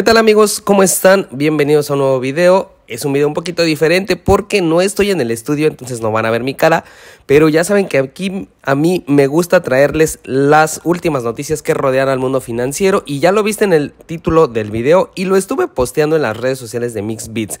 ¿Qué tal amigos? ¿Cómo están? Bienvenidos a un nuevo video. Es un video un poquito diferente porque no estoy en el estudio, entonces no van a ver mi cara. Pero ya saben que aquí a mí me gusta traerles las últimas noticias que rodean al mundo financiero. Y ya lo viste en el título del video y lo estuve posteando en las redes sociales de Mixbits.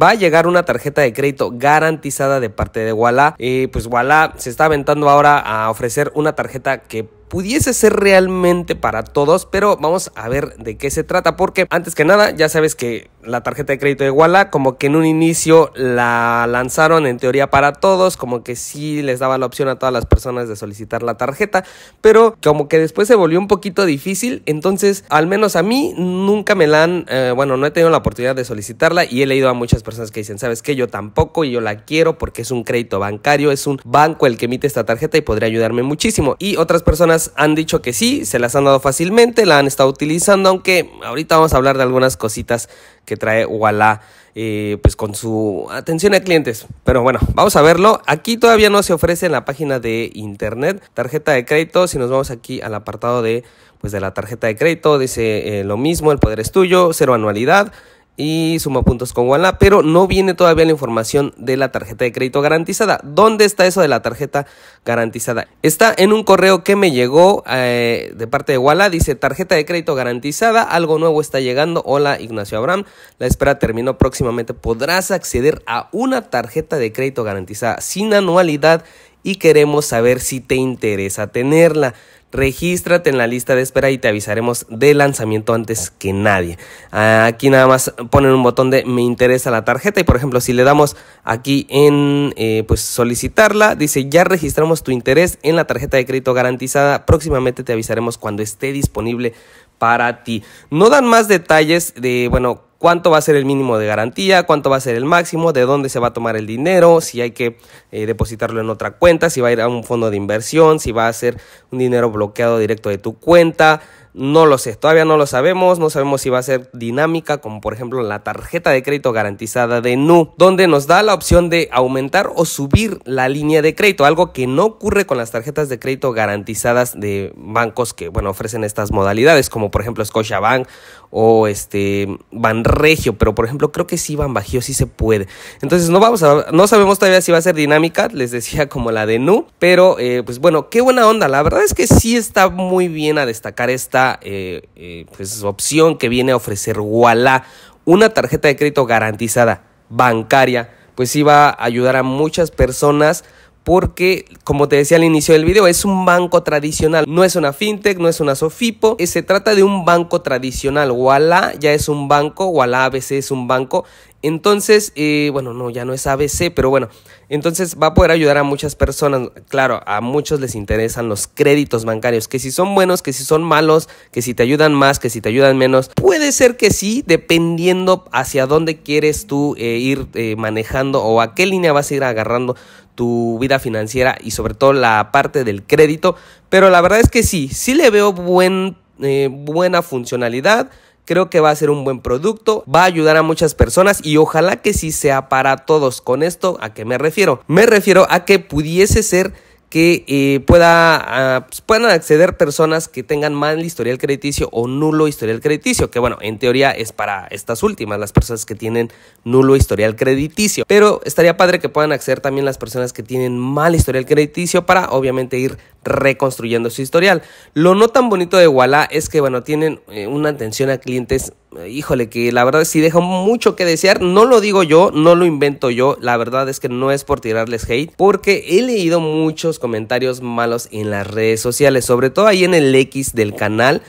Va a llegar una tarjeta de crédito garantizada de parte de Walla. y eh, pues Walla se está aventando ahora a ofrecer una tarjeta que pudiese ser realmente para todos, pero vamos a ver de qué se trata, porque antes que nada ya sabes que la tarjeta de crédito de Walla, como que en un inicio la lanzaron en teoría para todos, como que sí les daba la opción a todas las personas de solicitar la tarjeta, pero como que después se volvió un poquito difícil, entonces al menos a mí nunca me la han, eh, bueno, no he tenido la oportunidad de solicitarla y he leído a muchas personas que dicen, sabes que yo tampoco y yo la quiero porque es un crédito bancario, es un banco el que emite esta tarjeta y podría ayudarme muchísimo. Y otras personas han dicho que sí, se las han dado fácilmente, la han estado utilizando, aunque ahorita vamos a hablar de algunas cositas que trae Walla eh, pues con su atención a clientes. Pero bueno, vamos a verlo. Aquí todavía no se ofrece en la página de internet tarjeta de crédito. Si nos vamos aquí al apartado de pues de la tarjeta de crédito, dice eh, lo mismo, el poder es tuyo, cero anualidad y suma puntos con Wallah, pero no viene todavía la información de la tarjeta de crédito garantizada. ¿Dónde está eso de la tarjeta garantizada? Está en un correo que me llegó eh, de parte de Wallah, dice tarjeta de crédito garantizada, algo nuevo está llegando. Hola Ignacio Abraham, la espera terminó próximamente. Podrás acceder a una tarjeta de crédito garantizada sin anualidad y queremos saber si te interesa tenerla regístrate en la lista de espera y te avisaremos de lanzamiento antes que nadie. Aquí nada más ponen un botón de me interesa la tarjeta y por ejemplo si le damos aquí en eh, pues solicitarla, dice ya registramos tu interés en la tarjeta de crédito garantizada, próximamente te avisaremos cuando esté disponible para ti. No dan más detalles de, bueno, cuánto va a ser el mínimo de garantía, cuánto va a ser el máximo, de dónde se va a tomar el dinero, si hay que eh, depositarlo en otra cuenta, si va a ir a un fondo de inversión, si va a ser un dinero bloqueado directo de tu cuenta, no lo sé, todavía no lo sabemos, no sabemos si va a ser dinámica como por ejemplo la tarjeta de crédito garantizada de NU, donde nos da la opción de aumentar o subir la línea de crédito, algo que no ocurre con las tarjetas de crédito garantizadas de bancos que bueno, ofrecen estas modalidades, como por ejemplo Scotiabank o este Banregio, pero por ejemplo creo que sí Banbajío sí se puede. Entonces no vamos a no sabemos todavía si va a ser dinámica, les decía como la de NU, pero eh, pues bueno, qué buena onda, la verdad es que sí está muy bien a destacar esta eh, eh, pues, opción que viene a ofrecer Walla, una tarjeta de crédito garantizada, bancaria, pues iba a ayudar a muchas personas porque, como te decía al inicio del video, es un banco tradicional. No es una fintech, no es una Sofipo, eh, se trata de un banco tradicional. Walla ya es un banco, Walla ABC es un banco. Entonces, eh, bueno, no, ya no es ABC, pero bueno, entonces va a poder ayudar a muchas personas. Claro, a muchos les interesan los créditos bancarios, que si son buenos, que si son malos, que si te ayudan más, que si te ayudan menos. Puede ser que sí, dependiendo hacia dónde quieres tú eh, ir manejando o a qué línea vas a ir agarrando tu vida financiera y sobre todo la parte del crédito. Pero la verdad es que sí, sí le veo buen, eh, buena funcionalidad. Creo que va a ser un buen producto, va a ayudar a muchas personas y ojalá que sí sea para todos. Con esto, ¿a qué me refiero? Me refiero a que pudiese ser que eh, pueda, ah, pues, puedan acceder personas que tengan mal historial crediticio o nulo historial crediticio, que bueno, en teoría es para estas últimas, las personas que tienen nulo historial crediticio. Pero estaría padre que puedan acceder también las personas que tienen mal historial crediticio para obviamente ir reconstruyendo su historial. Lo no tan bonito de Walla es que, bueno, tienen eh, una atención a clientes, eh, híjole, que la verdad sí deja mucho que desear. No lo digo yo, no lo invento yo. La verdad es que no es por tirarles hate, porque he leído muchos comentarios malos en las redes sociales, sobre todo ahí en el X del canal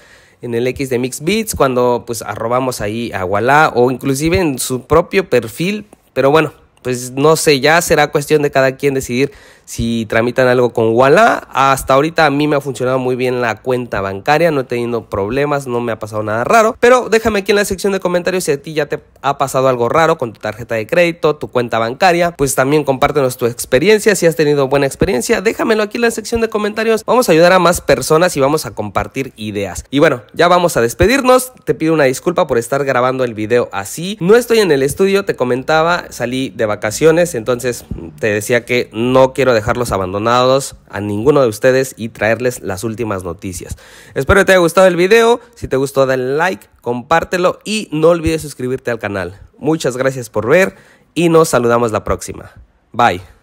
en el X de Mix Beats cuando pues arrobamos ahí a Walla o inclusive en su propio perfil. Pero bueno, pues no sé, ya será cuestión de cada quien decidir si tramitan algo con Walla. Hasta ahorita a mí me ha funcionado muy bien la cuenta bancaria, no he tenido problemas, no me ha pasado nada raro. Pero déjame aquí en la sección de comentarios si a ti ya te ha pasado algo raro con tu tarjeta de crédito, tu cuenta bancaria. Pues también compártenos tu experiencia, si has tenido buena experiencia, déjamelo aquí en la sección de comentarios. Vamos a ayudar a más personas y vamos a compartir ideas. Y bueno, ya vamos a despedirnos. Te pido una disculpa por estar grabando el video así. No estoy en el estudio, te comentaba, salí de vacaciones, entonces mm, te decía que no quiero dejarlos abandonados a ninguno de ustedes y traerles las últimas noticias. Espero que te haya gustado el video, si te gustó dale like, compártelo y no olvides suscribirte al canal. Muchas gracias por ver y nos saludamos la próxima. Bye.